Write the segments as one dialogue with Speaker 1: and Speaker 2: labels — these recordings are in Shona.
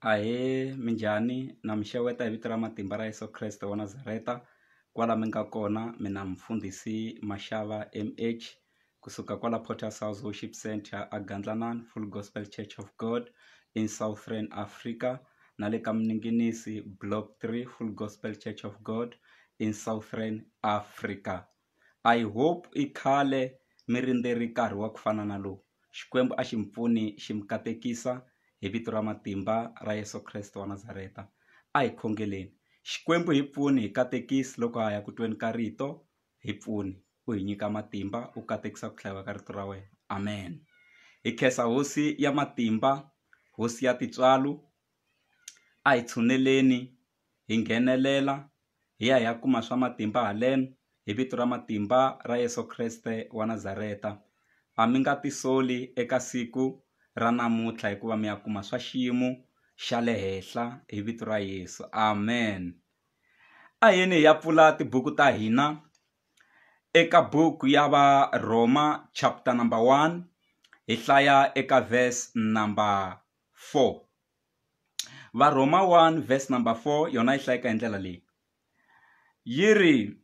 Speaker 1: ahee minjhani na mixeweta hi vito ra matimba ra yesu kreste wa nazareta kwala mi nga kona mina mfundhisi maxava mh kusuka kwala potter south worship center agandlanan full gospel church of god in southern africa na le ka mininginisi block 3 full gospel church of god in southern africa i hope i khale mi rindzeri nkarhi wa ku fana na lowu xikwembu a xi pfuni xi mi katekisa hi vito ra matimba ra Yesu Kreste wa Nazareta a hi khongeleni xikwembu hi pfuni hi katekisi loko ha ya ku tweni ka rito hi pfuni u hi nyika matimba u katekisa ku tlhava ka rito ra wena amen hi khensa hosi ya matimba hosi ya tintswalo a hi tshuneleni hi nghenelela hi ya hi ya kuma swa matimba haleni hi vito ra matimba ra Yesu Kreste wa Nazareta a mi nga tisoli eka siku ra namuntlha hikuva mi ya kuma swa xiyimo xa le henhla hi vito ra yesu amen a hi hi ya pfula tibuku ta hina eka buku ya va roma chapter number 1 hi hlaya eka verse number 4 va roma 1 verse number 4 yona yi hlayeka hi ndlela leyi yi ri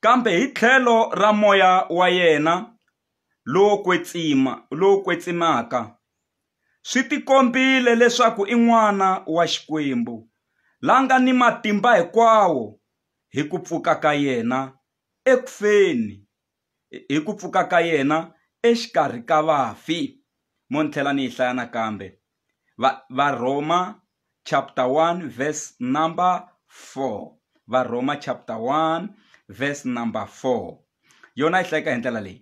Speaker 1: kambe hi tlhelo ra moya wa yena lowo kwetsima lowo kwetsimaka swi tikombile leswaku i n'wana wa Xikwembu la nga ni matimba hinkwawo hi ku pfuka ka yena eku feni hi ku pfuka ka yena exikarhi ka vafi mo ni tlhela ni yi hlaya nakambe va va Roma chapter 1 verse number 4 va Roma chapter 1 verse number 4 yona yi hlayeka hi ndlela leyi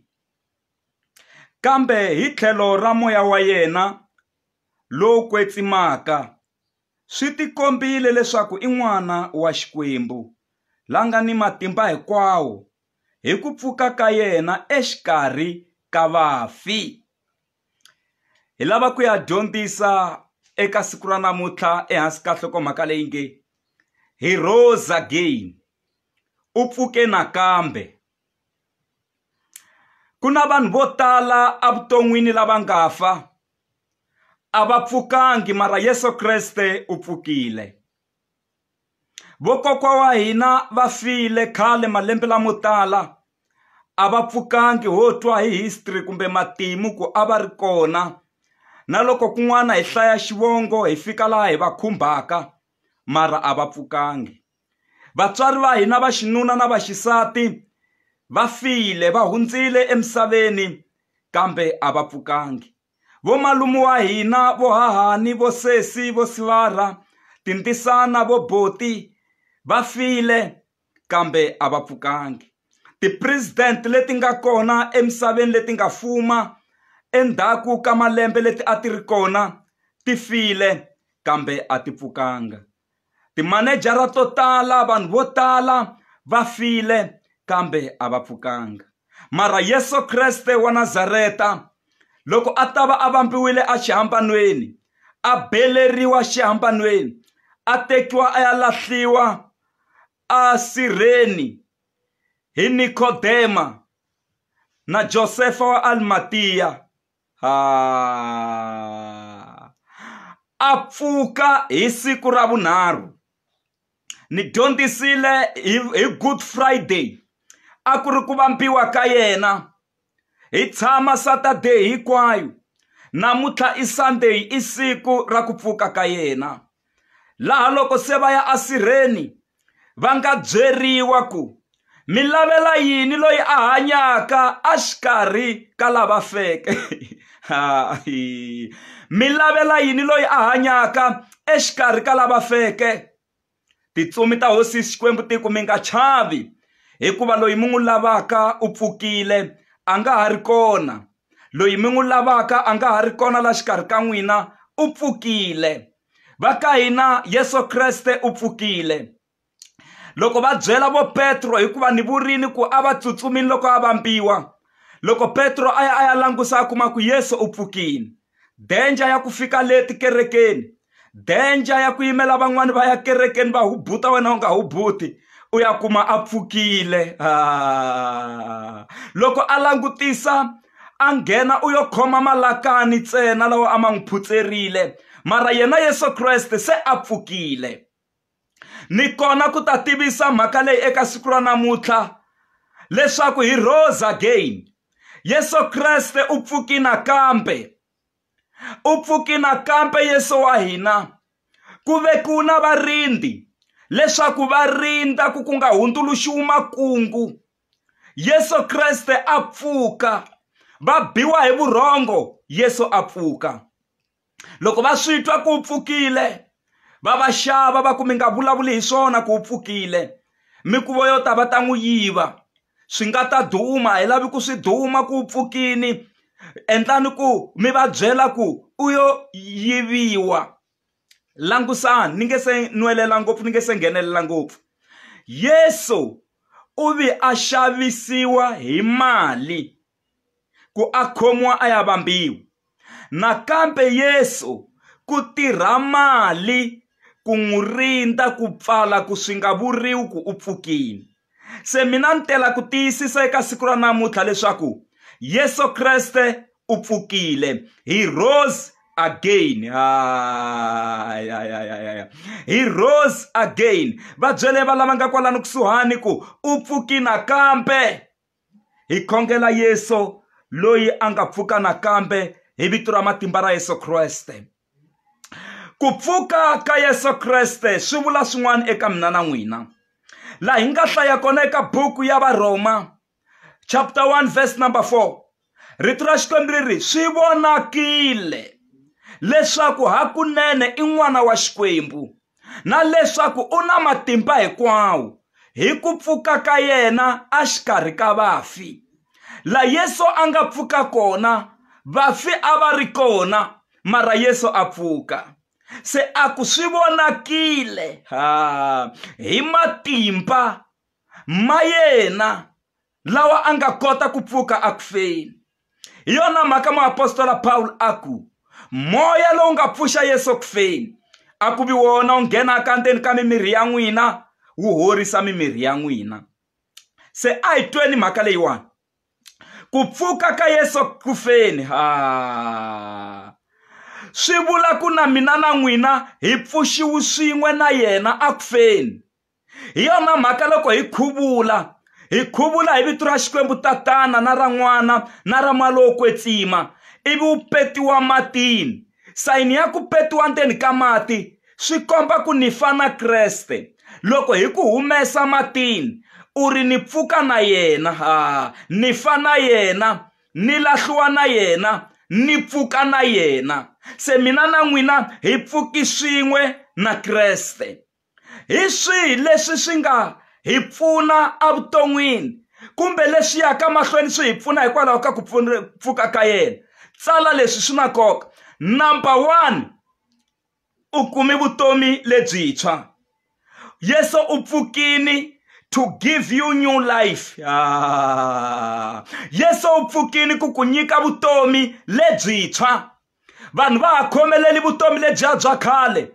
Speaker 1: kambe hi tlhelo ra moya wa yena lowu kwetsimaka swi tikombile leswaku i n'wana wa Xikwembu la nga ni matimba hinkwawo hi ku pfuka ka yena exikarhi ka vafi hi lava ku ya dyondzisa eka siku ra namuntlha ehansi ka nhlokomhaka leyi nge he rose again u pfuke nakambe ku na vanhu vo tala evuton'wini lava nga fa a va pfukangi mara yesu kreste u pfukile vokokwa wa hina va file khale malembe lamo tala a va pfukangi ho twa hi history kumbe matimu ku a va ri kona na loko kun'wana hi hlaya xivongo hi fika laha hi va khumbaka mara a va pfukangi vatswari va hina va xinuna na vaxisati va file va hundzile emisaveni kambe a va pfukangi vomalumu wa hina vo hahani vo sesi vo sivara tintisana vo boti va file kambe a va pfukangi tipresident leti nga kona emisaveni leti nga fuma endzhaku ka malembe leti a ti ri kona ti file kambe a ti pfukanga timanejara to tala vanhu vo tala va file kambe a va pfukanga mara yesu kreste wa nazareta loko a ta va a vambiwile exihambanweni a beleriwa xihambanweni a tekiwa a ya lahliwa a sireni hi nikodema na josefa wa almatiya ha a pfuka hi siku ra vunharhu ni dyondzisile hi, hi good friday a ku ri ku vambiwa ka yena hi tshama saturday hinkwayo namuntlha i sunday i siku ra ku pfuka ka yena laha loko se va ya asirheni va nga byeriwa ku mi lavela yini loyi a hanyaka a xikarhi ka lava feke mi lavela yini loyi a hanyaka exikarhi ka lava feke titsumi ta hosi xikwembu tiku mi nga chavi hikuva loyi mi n'wi lavaka u pfukile a nga ha ri kona loyi mi n'wi lavaka a nga ha ri kona la xikarhi ka n'wina u pfukile va ka hina yesu kreste u pfukile loko va byela vo petro hikuva ni vurini ku a va tsutsumini loko a vambiwa loko petro a ya a ya langusa a kuma ku yesu u pfukile denja ya ku fika le tikerekeni denja ya ku yimela van'wani va ya kerekeni va hubuta wena u nga hubuti u ya kuma a pfukile ha ah, loko a langutisa a nghena u yo khoma malakani ntsena lawa a ma n'wi phutserile mara yena yesu kreste se a pfukile ni kona ku ta tivisa mhaka leyi eka siku ra namuntlha leswaku hi rose again yesu kreste u pfuki nakambe u pfuki nakambe yesu wa hina ku vekiwu na varindzi leswaku va rinda ku ku nga hundzuluxiwi makungu yesu kreste a pfuka va biwa hi vurhongo yesu a pfuka loko va swi twa ku u pfukile va va xava va ku mi nga vulavuli hi swona ku u pfukile mikuvo yo ta va ta n'wi yiva swi nga ta duma hi lavi ku swi duma ku u pfukini endlani ku mi va byela ku u yo yiviwa langutisani ni nge se nwelela ngopfu ni nge se nghenelela ngopfu yesu u vi a xavisiwa hi mali ku a khomiwa a ya vambiwa nakambe yesu ku tirha mali ku n'wi rindza ku pfala ku swi nga vuriwi ku u pfukile se mina ni tela ku tiyisisa eka siku ra namuntlha leswaku yesu kreste u pfukile he rose again hi rose again vabyele va lava nga kwalani kusuhani ku u pfuki nakambe hi khongela yesu loyi a nga pfuka nakambe hi vito ra matimba ra yesu kreste ku pfuka ka yesu kreste swi vula swin'wana eka mina na n'wina laha hi nga hlaya kona eka buku ya varhoma chapter 1 verse number 4 rito ra xikwembu riri swi vonakile leswaku hakunene i n'wana wa xikwembu na leswaku u na matimba hinkwawo hi ku pfuka ka yena a xikarhi ka vafi la yesu a nga pfuka kona vafi a va ri kona mara yesu a pfuka se a ku swi vonakile ha hi matimba ma yena lawa a nga kota ku pfuka a ku feni hi yona mhaka maapostola pawulo a ku moya lowu nga pfuxa yesu kufeni a ku vi wona wu nghena ka ndzeni ka mimirhi ya n'wina wu horisa mimirhi ya n'wina se a hi tweni mhaka leyiwani ku pfuka ka yesu kufeni ha swi vula ku na mina na n'wina hi pfuxiwi swin'we na yena a kufeni hi yona mhaka loko hi khuvula hi khuvula hi vito ra xikwembu tatana na ra n'wana na ra malowo kwetsima ivi wu petiwa matini sayini ya ku petiwa ndzeni ka mati swi komba ku ni fana kreste loko hi ku humesa matini u ri ni pfuka na yena ha ni fana yena ni lahliwa na yena ni pfuka na yena se mina na n'wina hi pfuki swin'we na kreste hi swihi leswi swi nga hi pfuna evuton'wini kumbe leswi yaka mahlweni swi hi pfuna hikwalaho ka ku pfuka ka yena tsala leswi swi na nkoka number one u kume vutomi lebyintshwa yesu u pfukini to give you new life ah. yesu u pfukini ku ku nyika vutomi lebyintshwa vanhu va ha khomeleli vutomi lebyiya bya khale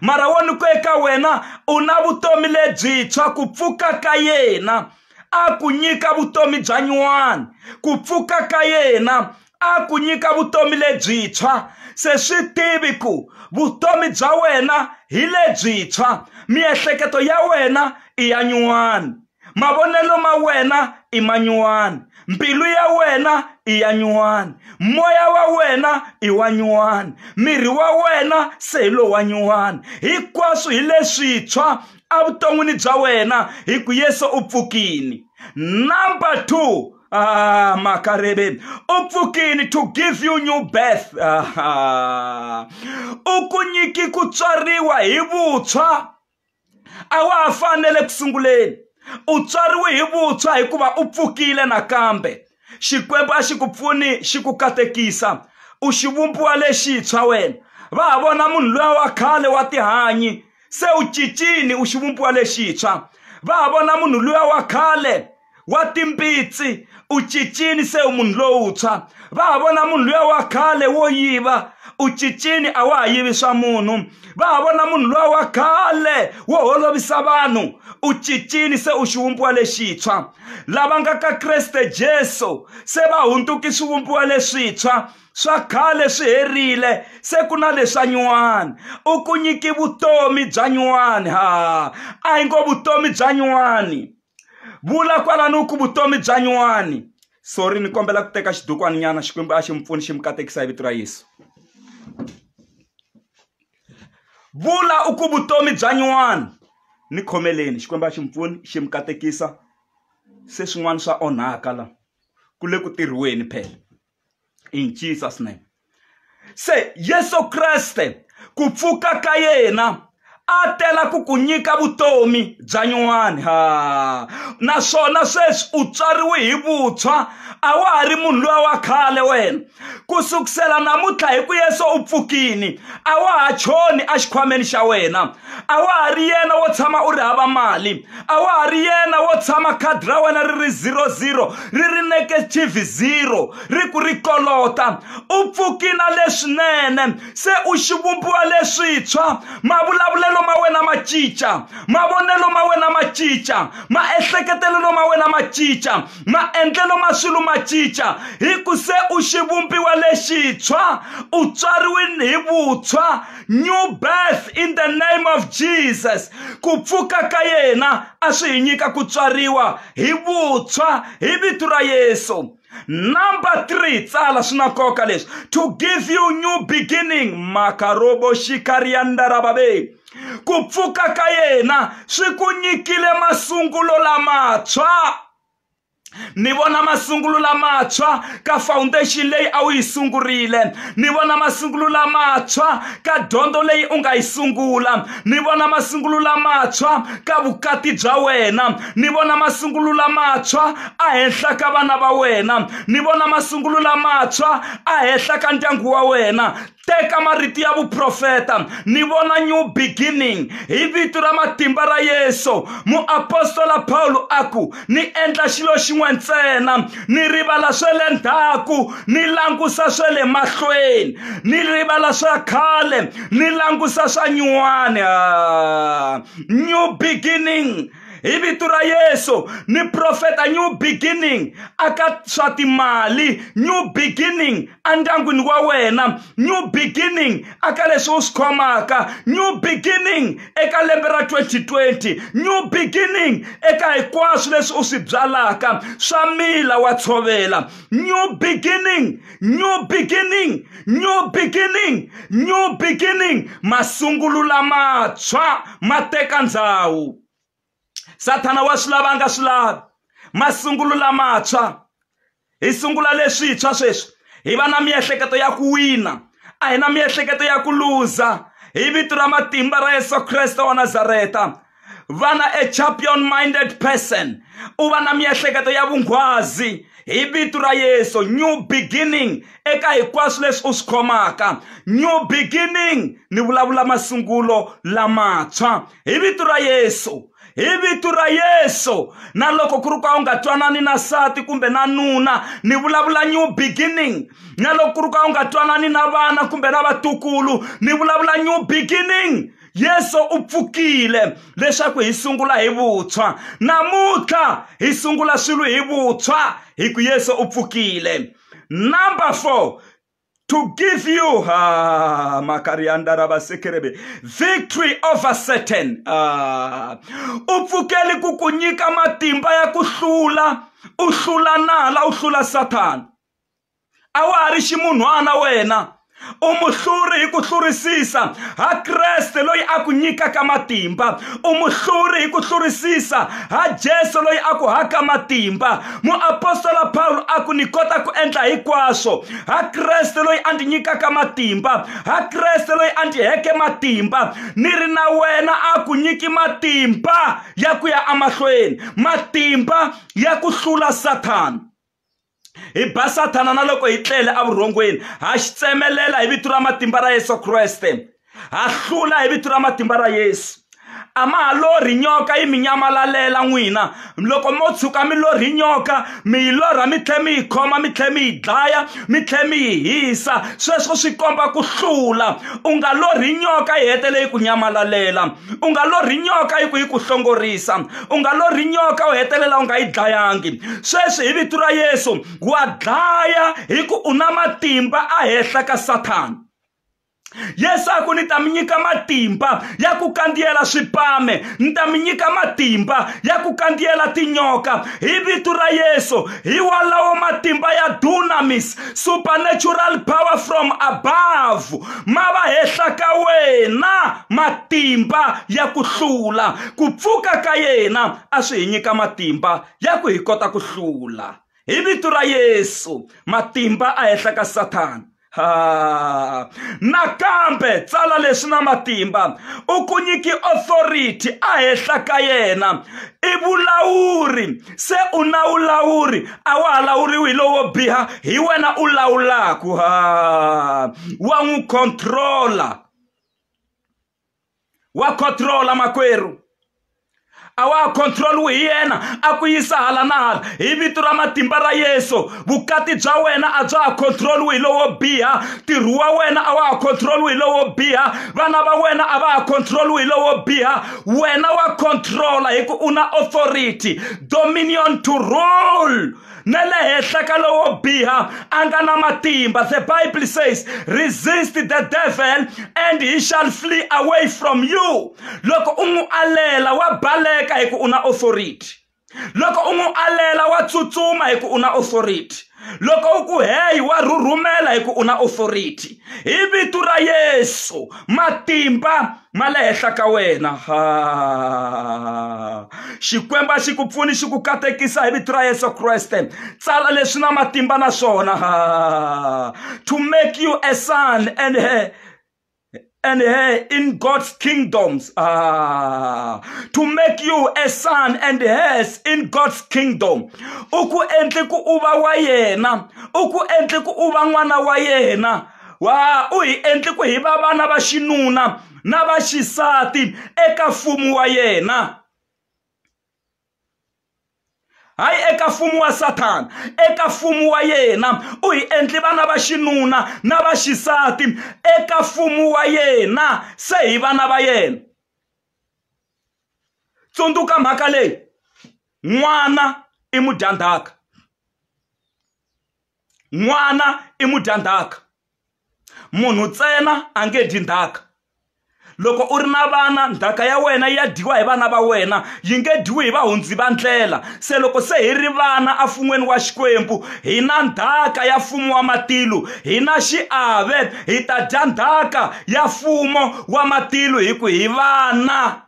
Speaker 1: mara woni ku eka wena u na vutomi lebyintshwa ku pfuka ka yena a ku nyika vutomi bya nyuwana ku pfuka ka yena a ku nyika vutomi lebyintshwa se swi tivi ku vutomi bya wena hi lebyintshwa miehleketo ya wena i ya nyuwani mavonelo ma wena i manyuwani mbilu ya wena i ya nyuwani moya wa wena i wa nyuwani miri wa wena se hi lowu wa nyuwani hinkwaswo hi leswintshwa avuton'wini bya wena hi ku yesu u pfukini number two Ah, makarebe. Upfukini to give you new birth. Ah, ukunyiki kutswariwa hi vutshwa. A wa ha fanele ku sunguleni. U tswariwe hi vutshwa hikuva u pfukile nakambe. Xikwembu a xi ku pfuni xi ku katekisa. U xi vumbiwa lexintshwa wena. Va ha vona munhu luya wa khale wa tihanyi. Se u cincini u xi vumbiwa lexintshwa. Va ha vona munhu luya wa khale wa timpitsi u cincini se u munhu lowuntshwa va ha vona munhu luya wa khale wo yiva u cincini a wa ha yivi swa munhu va ha vona munhu luya wa khale wo holovisa vanhu u cincini se u xivumbiwa lexintshwa lava nga ka kreste jesu se va hundzuki swivumbiwa leswintshwa swa khale swi herile se ku na leswa nyuwana u ku nyiki vutomi bya nyuwani ha a hi ngo vutomi bya nyuwani vula kwalani ku vutomi bya nyuwani sori ni kombela ku teka xidukwani nyana xikwembu a xi mpfuni xi mi katekisa hi vito ra yesu vula u ku vutomi bya nyuwani ni khomeleni xikwembu a xi mpfuni xi mi katekisa se swin'wana swa onhaka la ku le ku tirhiweni phela in jesus name se yesu kreste ku pfuka ka yena a tela ku ku nyika vutomi bya nyuwani ha naswona sweswi u tswariwi hi vutshwa a wa ha ri munhu luwa wa khale wena ku sukusela namuntlha hi ku yesu u pfukini a wa ha choni axikhwameni xa wena a wa ha ri yena wo tshama u ri hava mali a wa ha ri yena wo tshama khadi ra wena ri ri 00 ri ri negative 0 ri ku ri kolota u pfukina leswinene se u xivumbiwa leswintshwa mavulavulelo mavonelo ma wena ma cica mavonelo ma wena ma cica maehleketelelo ma wena ma cica maendlelo ma swilo ma cica hi ku se u xi vumbiwa lexitshwa u tswariwi hi vutshwa new birth in the name of jesus ku pfuka ka yena a swi hi nyika ku tswariwa hi vutshwa hi vito ra yesu number three tsala swi na nkoka leswi to give you new beginning makarobo xikariandarababeyi ku pfuka ka yena swi ku nyikile masungulo lamantshwa ni vona masungulo lamantshwa ka fawundexini leyi a wu yi sungurile ni vona masungulo lamantshwa ka dyondzo leyi u nga yi sungula ni vona masungulo lamantshwa ka vukati bya wena ni vona masungulo lamantshwa ahenhla ka vana va wena ni vona masungulo lamantshwa ahenhla ka ndyangu wa wena teka mariti ya vuprofeta ni vona new beginning hi vito ra matimba ra yesu muapostola paulo a ku ni endla xilo xin'we ntsena ni rivala swa le ndhaku ni langusa swa le mahlweni ni rivala swa khale ni langusa swa nyuwani ah, new beginning hi vito ra yesu ni profeta new beginning aka swa timali new beginning andyangwini wa wena new beginning aka leswi u swi khomaka new beginning eka lembe ra 2020 new beginning eka hinkwaswo leswi u swi byalaka swa mila wa tshovela new beginning new beginning new beginning new beginning masungulo lamantshwa ma teka ndhawu sathana wa swi lava swi lavi masungulo lamantshwa hi sungula leswintshwa sweswi hi va na miehleketo ya ku wina a hi na miehleketo ya ku luza hi vito ra matimba ra yesu kreste wa nazareta vana a champion minded person u va na miehleketo ya vunghwazi hi vito ra yesu new beginning eka hinkwaswo leswi u swi khomaka new beginning ni vulavula masungulo lamantshwa hi vito ra yesu hi vito ra yesu na loko ku ri ka u nga twanani na nsati kumbe na nuna ni vulavula new beginning na loko ku ri ka u nga twanani na vana kumbe na vatukulu ni vulavula new beginning yesu u pfukile leswaku hi sungula hi vutshwa namuntlha hi sungula swilo hi vutshwa hi ku yesu u pfukile number four to give you ha makariandara vasekerebe victory over satan a u pfukeli ku ku nyika matimba ya ku hlula u hlula nala u hlula satana a wa ha ri ximunhwana wena uh, u muhluri hi ku hlurisisa ha kreste loyi a ku nyikaka matimba u muhluri hi ku hlurisisa ha jesu loyi a ku haka matimba muapostola pawulo a ku ni kota ku endla hinkwaswo ha kreste loyi a ndzi nyikaka matimba ha kreste loyi a ndzi heke matimba ni ri na wena a ku nyiki matimba ya ku ya emahlweni matimba ya ku hlula sathana hi ba sathana na loko hi tlele evurhongweni ha xi tsemelela hi vito ra matimba ra yesu kreste ha hlula hi vito ra matimba ra yesu a ma ha lorhi nyoka yi mi nyamalalela n'wina loko mo tshuka mi lorhi nyoka mi yi lorha mi tlhe mi yi khoma mi tlhe mi yi dlaya mi tlhe mi yi hisa sweswo swi komba ku hlula u nga lorhi nyoka yi hetele yi ku nyamalalela u nga lorhi nyoka yi ku yi ku hlongorisa u nga lorhi nyoka u hetelela u nga yi dlayangi sweswi hi vito ra yesu wa dlaya hi ku u na matimba a henhla ka sathana yesu akuti ni ta mi nyika matimba ya ku kandziyela swipame ni ta mi nyika matimba ya ku kandziyela tinyoka hi vito ra yesu hi walawo matimba ya dunamis supernatural power from above ma va hehla ka wena matimba ya ku hlula ku pfuka ka yena a swi hi nyika matimba ya ku hi kota ku hlula hi vito ra yesu matimba a hehla ka satana ha nakambe tsala leswi na matimba u ku nyiki authority a henhla ka yena i vulawuri se u na wulawuri a wa ha lawuriwi hi lowo biha hi wena u lawulaku ha wa n'wi controla wa controla makwerhu awa control khontroliwi hi yena a ku yisa hala na hala hi vito ra matimba ra yesu vukati bya wena a bya ha khontroliwi hi lowo biha ntirho wa wena a wa ha khontroliwi hi lowo biha vana va wena a va ha khontroliwi hi lowo biha wena wa controla hi ku u na authority dominion to rule na le henhla ka lowo biha a nga na matimba the bible says resist the devil and he shall flee away from you loko u n'wi alela wa baleka eka hi ku u na authority loko u n'wi alela wa tsutsuma hi ku u na authority loko u ku heyi wa rhurhumela hi ku u na authority hi vito ra yesu matimba ma le henhla ka wena ha xikwembu xi ku pfuni xi ku katekisa hi vito ra yesu kreste tsala leswi na matimba na swona ha to make you a son and her and heir in God's kingdoms. Ah, to make you a son and heirs in God's kingdom. Uku endle ku uba wa yena. Uku endle ku uba n'wana wa yena. Wa uyi endle ku hi va vana va xinuna na va xisati eka mfumo wa yena. hayi eka mfumo wa sathana eka mfumo wa yena u hi endli vana va xinuna na vaxisati eka mfumo wa yena se hi vana va yena tsundzuka mhaka leyi n'wana i mudyandzhaka n'wana i mudyandzhaka munhu ntsena a nge dyi ndhaka loko u ri na vana ndhaka ya wena ya dyiwa hi vana va wena yi nge dyiwi hi vahundzi va ndlela se loko se hi ri vana afumweni wa xikwembu hi na ndhaka ya mfumo wa matilu hi na xiave hi ta dya ndhaka ya mfumo wa matilu hi ku hi vana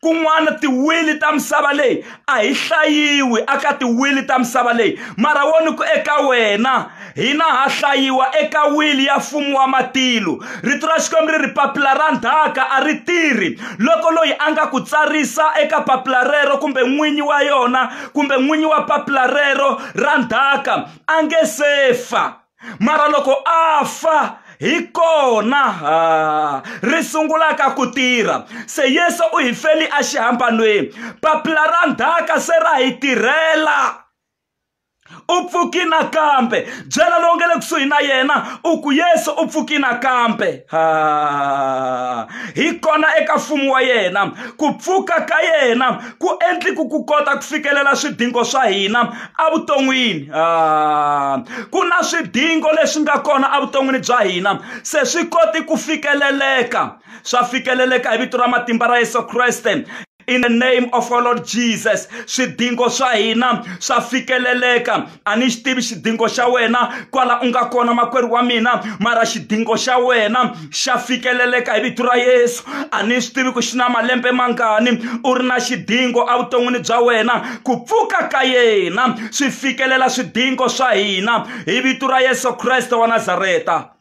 Speaker 1: kun'wana tiwili ta misava leyi a hi hlayiwi aka tiwili ta misava leyi mara wo ni ku eka wena hina ha hlayiwa eka wili ya mfumo wa matilo rito ra xikwembu ri ri papila ra ndhaka a ri tirhi loko loyi a nga ku tsarisa eka papila rero kumbe n'winyi wa yona kumbe n'winyi wa papila rero ra ndhaka a nge se fa mara loko a fa hi kona ha ri sungulaka ku tirha se yesu u hi feli axihambanweni papila ra ndhaka se ra hi tirhela u pfukina kambe byela lowu nga le kusuhi na yena u ku yesu u pfukina kambe hi kona eka mfumo wa yena ku pfuka ka yena ku endliku ku kota ku fikelela swidingo swa hina avuton'wini ku na swidingo leswi nga kona avuton'wini bya hina se swi koti ku fikeleleka swa fikeleleka hi vito ra matimba ra yesu kreste in the name of our lord jesus swidingo swa hina swa fikeleleka a ni xi tivi xidingo xa wena kwala u nga kona makwerhu wa mina mara xidingo xa wena xa fikeleleka hi vito ra yesu a ni swi tivi ku xi na malembe mangani u ri na xidingo evuton'wini bya wena ku pfuka ka yena swi fikelela swidingo swa hina hi vito ra yesu kreste wa nazareta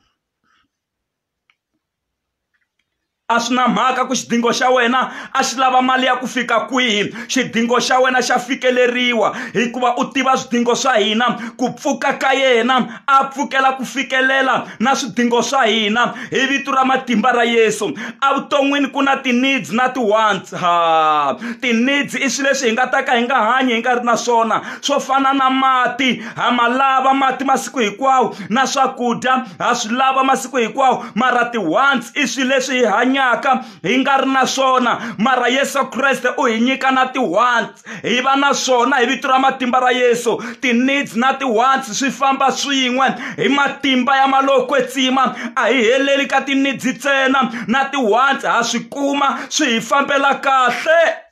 Speaker 1: a swi na mhaka ku xidingo xa wena a xi lava mali ya ku fika kwihi xidingo xa wena xa fikeleriwa hikuva u tiva swidingo swa hina ku pfuka ka yena a pfukela ku fikelela na swidingo swa hina hi vito ra matimba ra yesu evuton'wini ku na ti-needs na ti-wants ha ti-needs i swi leswi hi nga ta ka hi nga hanyi hi nga ri na swona swo fana na mati ha ma lava mati masiku hinkwawo na swakudya ha swi lava masiku hinkwawo mara ti-wants i swi leswi hi hanya hanyaka hi nga ri na swona mara yesu kreste u hi nyika na ti-wants hi va na swona hi vito ra matimba ra yesu ti-needs na ti-wants swi famba swin'we hi matimba ya malokwetsima a hi heleli ka ti-needs ntsena na ti-wants ha swi kuma swi hi fambela kahle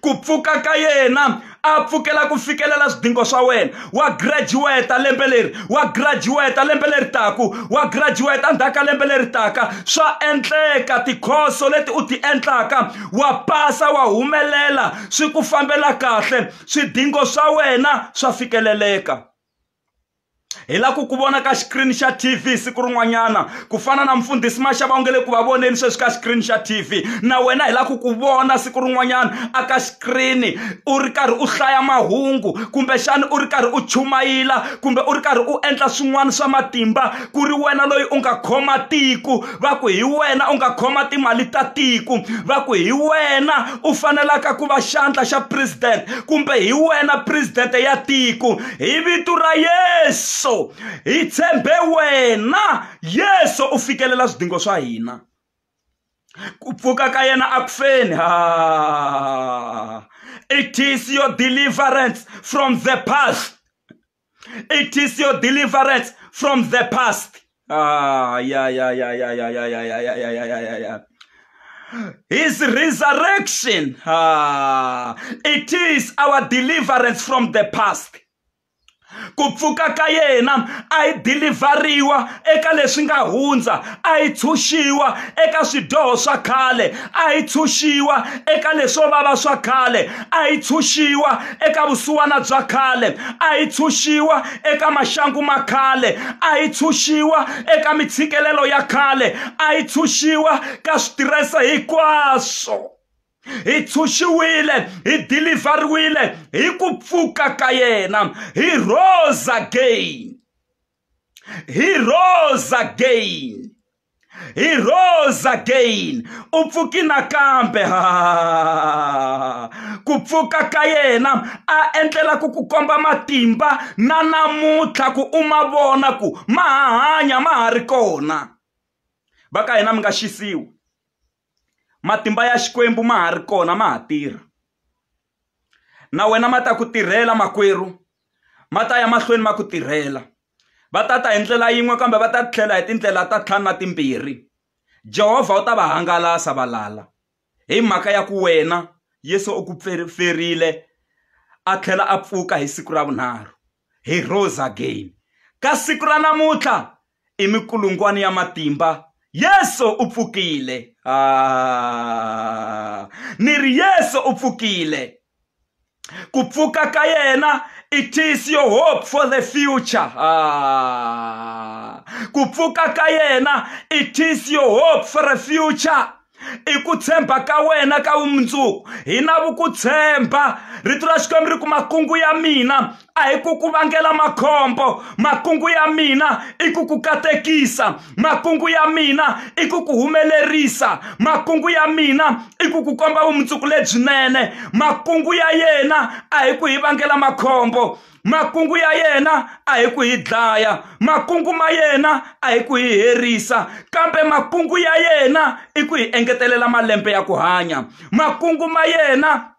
Speaker 1: ku pfuka ka yena a pfukela ku fikelela swidingo swa wena wa graduate lembe leri wa graduate lembe leri taku wa graduate ndzhaka lembe leri taka swa endleka tikhoso leti u ti endlaka wa pasa wa humelela swi ku fambela kahle swidingo swa wena swa fikeleleka hi la ku ku vona ka xikrini xa tv siku rin'wanyana ku fana na mfundhisi maxava u nge le ku va voneni sweswi ka xikrini xa tv na wena hi la ku ku vona siku rin'wanyana aka xikrini u ri karhi u hlaya mahungu kumbexani u ri karhi u chumayila kumbe u ri karhi u endla swin'wana swa matimba ku ri wena loyi u nga khoma tiku va ku hi wena u nga khoma timali ta tiku va ku hi wena u fanelaka ku va xandla xa president kumbe hi wena presidente ya tiku hi vito ra yesu yesu hi tshembe wena yesu u fikelela swidingo swa hina ku pfuka ka yena akufeni ha it is your deliverance from the past it is your deliverance from the past his resurrection ah, it is our deliverance from the past ku pfuka ka yena a yi dilivhariwa eka leswi nga hundza a yi tshuxiwa eka swidyoho swa khale a yi tshuxiwa eka leswo vava swa khale a yi tshuxiwa eka vusiwana bya khale a yi tshuxiwa eka maxangu ma khale a yi tshuxiwa eka mitshikelelo ya khale a yi tshuxiwa ka switirese hinkwaswo hi tshunxiwile hi dilivhariwile hi ku pfuka ka yena hi rose again hi rose again hi rose again u pfuki nakambe ku pfuka ka yena a endlela ku ku komba matimba na namuntlha ku u ma vona ku ma hanya ma ha ri kona va ka hina mi nga xisiwi matimba ya xikwembu ma ha ri kona ma ha tirha na wena ma ta ku tirhela makwerhu ma ta ya mahlweni ma ku tirhela va ta ta hi ndlela yin'we kambe va ta tlhela hi tindlela ta tlhanu na timbirhi jehovha u ta va hangalasa va lala hi mhaka ya ku wena yesu u ku pferile a tlhela a pfuka hi siku ra vunharhu hi rose again ka siku ra namuntlha i mikulungwani ya matimba Yesu u pfukile ah ni ri Yesu u pfukile ku pfuka ka yena it is your hope for the future ah ku pfuka ka yena it is your hope for the future i ku tshemba ka wena ka vumundzuku hi na vu ku tshemba rito ra xikwembu ri ku makungu ya mina a hi ku ku vangela makhombo makungu ya mina i ku ku katekisa makungu ya mina i ku ku humelerisa makungu ya mina i ku ku komba vumundzuku lebyinene makungu ya yena a hi ku hi vangela makhombo makungu ya yena a hi ku hi dlaya makungu ma yena a hi ku hi herisa kambe makungu ya yena i ku hi engetelela malembe ya ku hanya makungu ma yena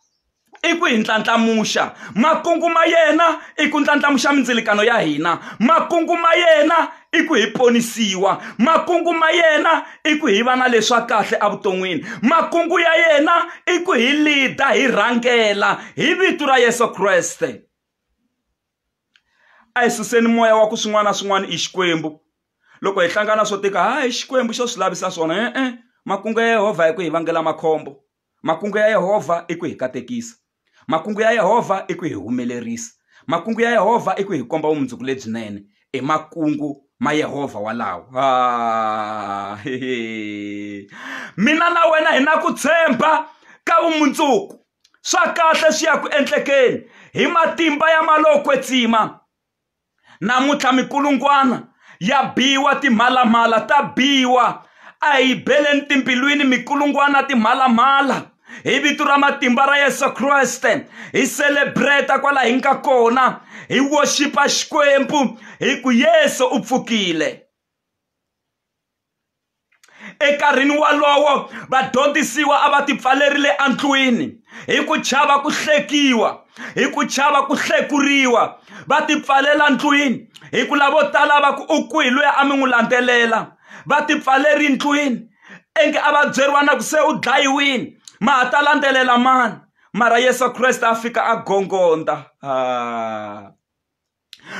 Speaker 1: i ku hi ndlandlamuxa makungu ma yena i ku ndlandlamuxa mindzilikano ya hina makungu ma yena i ku hi ponisiwa makungu ma yena i ku hi va na leswa kahle evuton'wini makungu ya yena i ku hi lida hi rhangela hi vito ra yesu kreste a hi suseni moya wa ku swin'wana na swin'wana i xikwembu loko hi hlangana swo tika hayi xikwembu xo swi lavisa swona e-e makungu ya yehovha i ku hi vangela makhombo makungu ya yehovha i ku hi katekisa makungu ya yehovha i ku hi humelerisa makungu ya yehovha i ku hi komba vumundzuku lebyinene i e, makungu ma yehovha walawo ah, mina na wena hi na ku tshemba ka vumundzuku swa kahle swi ya ku endlekeni hi matimba ya malokwetima namuntlha mikulungwana ya biwa timhalamhala ta biwa a hi beleni timbilwini mikulungwana timhalamhala hi vito ra matimba ra yesu kreste hi celebrata kwala hi nga kona hi woxipa xikwembu hi ku yesu u pfukile enkarhini walowo vadyondzisiwa a va tipfalerile endlwini hi ku chava ku hlekiwa hi ku chava ku hlekuriwa va tipfalela ndlwini hi ku lavo tala va ku u kwihi loyi a mi n'wi landzelela va tipfaleri ndlwini enge a va byeriwa na ku se u dlayiwini ma ha ta landzelela mani mara yesu kreste a fika a gongondza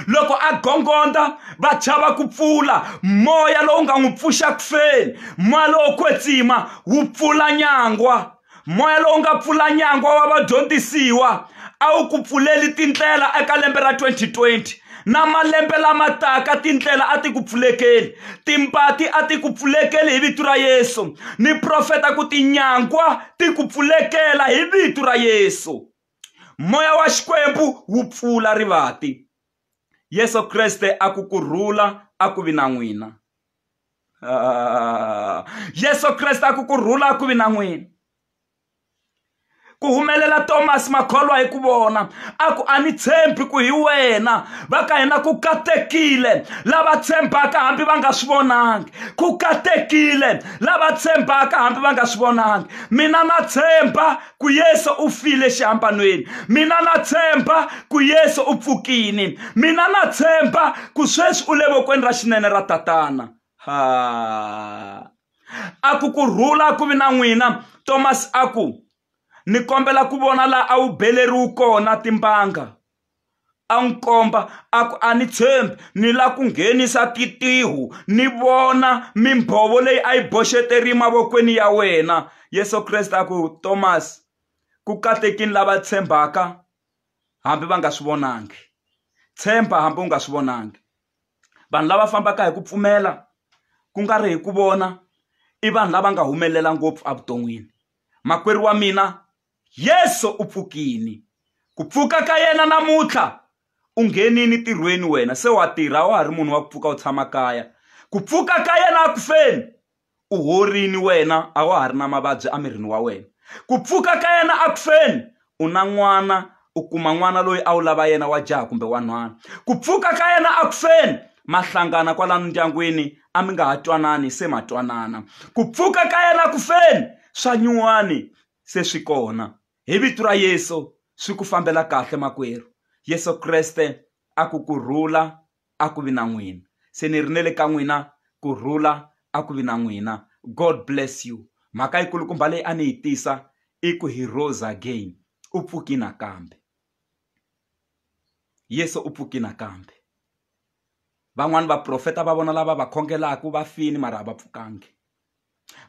Speaker 1: loko a gongondza va chava ku pfula moya lowu nga n'wi pfuxa ku feni moya lowo kwetsima wu pfula nyangwa moya lowu nga pfula nyangwa wa vadyondzisiwa a wu ku pfuleli tindlela eka lembe ra 2020 na malembe lama taka tindlela a ti ku pfulekeli timpati a ti ku pfulekeli hi vito ra yesu ni profeta ku tinyangwa ti ku pfulekela hi vito ra yesu moya wa xikwembu wu pfula rivati yesu kreste a ku kurhula a ku vi na n'wina ah, ah, ah, yesu kreste a ku kurhula a ku vi na n'wina ku humelela thomas makholwa hi ku vona a ku a ni tshembi ku hi wena va ka hina ku katekile lava tshembaka hambi va nga swi vonangi ku katekile lava tshembaka hambi va nga swi vonangi mina na tshemba ku yesu u file xihambanweni mina na tshemba ku yesu u pfukini mina na tshemba ku sweswi u le vokweni ra xinene ra tatana ha a ku kurhula ku vi na n'wina thomas a ku ni kombela ku vona laha a wu beleriwi kona timbanga a n'wi komba a ku a ni tshembi ni lava ku nghenisa titihu ni vona mimbhovo leyi a yi boxeteri mavokweni ya wena yesu kreste a ku tomasi ku katekini lava tshembaka hambi va nga swi vonangi tshemba hambi u nga swi vonangi vanhu lava fambaka hi ku pfumela ku nga ri hi ku vona i vanhu lava nga humelela ngopfu evuton'wini makwerhu wa mina Yesu u pfukini ku pfuka ka yena namuntlha u nghenini ntirhweni wena se wa tirha wa ha ri munhu wa ku pfuka u tshama kaya ku pfuka ka yena a ku feni u horini wena a wa ha ri na mavabyi emirini wa wena ku pfuka ka yena a ku feni u na n'wana u kuma n'wana loyi a wu lava yena wa jaha kumbe wa nhwana ku pfuka ka yena a ku feni ma hlangana kwala ndyangwini a mi nga ha twanani se ma twanana ku pfuka ka yena ku feni swa nyuwani se swi kona hi vito ra yesu swi ku fambela kahle makwerhu yesu kreste a ku kurhula a ku vi na n'wina se ni ri ne le ka n'wina kurhula a ku vi na n'wina god bless you mhaka yikulukumba leyi a ni yi tisa i ku hi rose again u pfuki nakambe yesu u pfuki nakambe van'wani vaprofeta va vona lava va khongelaku va fini mara a va pfukangi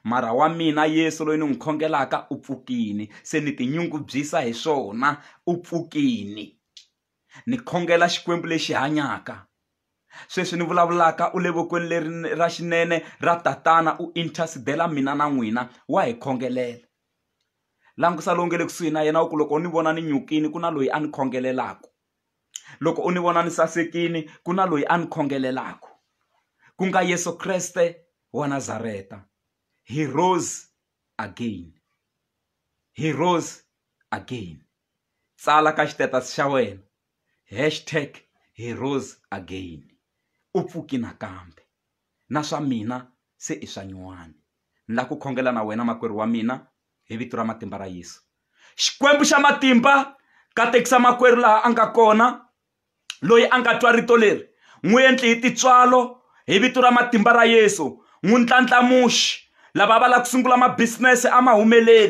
Speaker 1: mara wa mina yesu loyi ni n'wi khongelaka u pfukini se ni tinyungubyisa hi swona u pfukini ni khongela xikwembu lexi hanyaka sweswi ni vulavulaka u le vokweni leri ra xinene ra tatana u intercedela mina na n'wina wa hi khongelela langusa lowu nge le kusuhi na yena wu ku loko u ni vona ni nyukini ku na loyi a ni khongelelaku loko u ni vona ni sasekini ku na loyi a ni khongelelaku ku nga yesu kreste wa nazareta he rose again he rose again tsala ka xitetas xa wena hashtag he rose again u pfuki nakambe na swa mina se i swa nyuwani ni la ku khongela na wena makwerhu wa mina hi vito ra matimba ra yesu xikwembu xa matimba ka tekisa makwerhu laha a nga kona loyi a nga twa rito leri n'wi endli hi titswalo hi vito ra matimba ra yesu n'wi ndlandlamuxi lava a va lava ku sungula ma-business amahumeleli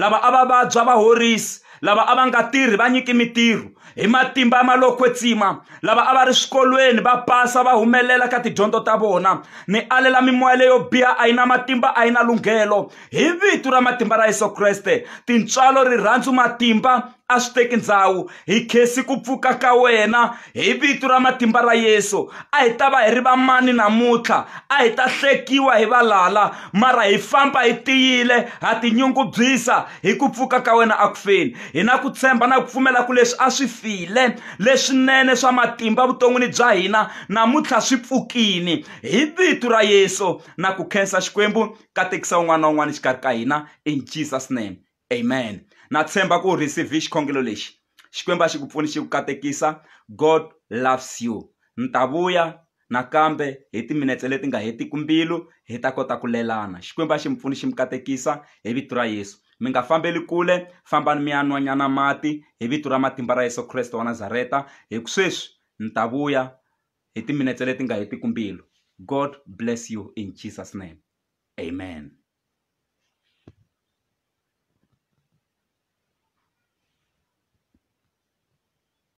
Speaker 1: lava a va vabya vahorisi lava a va nga tirhi va nyiki mitirho hi matimba ya malokwetsima lava a va ri swikolweni va pasa va humelela ka tidyondzo ta vona ni alela mimoya leyo biha a yi na matimba a yi na lunghelo hi vito ra matimba ra yesu kreste tintswalo rirhandzu matimba a swi teki ndhawu hi khesi ku pfuka ka wena hi vito ra matimba ra yesu a hi ta va hi ri va mani namuntlha a hi ta hlekiwa hi valala mara hi famba hi tiyile ha tinyungubyisa hi ku pfuka ka wena akufeni hi na ku tshemba na ku pfumela ku leswi a swi file leswinene swa matimba vuton'wini bya hina namuntlha swi pfukini hi vito ra yesu na ku khensa xikwembu ka tekisa wun'wana na wun'wana xikarhi ka hina in jesus name amen na tshemba ku receive xikhongelo lexi xikwembu a xi ku pfuni xi ku katekisa god loves you ni ta vuya nakambe hi timinetse leti nga hetiku mbilu hi ta kota ku lelana xikwembu a xi mi pfuni xi mi katekisa hi vito ra yesu mi nga fambeli kule fambani mi ya nwanyana mati hi vito ra matimba ra yesu kreste wa nazareta hi ku sweswi ni ta vuya hi timinetse leti nga hetiku mbilu god bless you in jesus name amen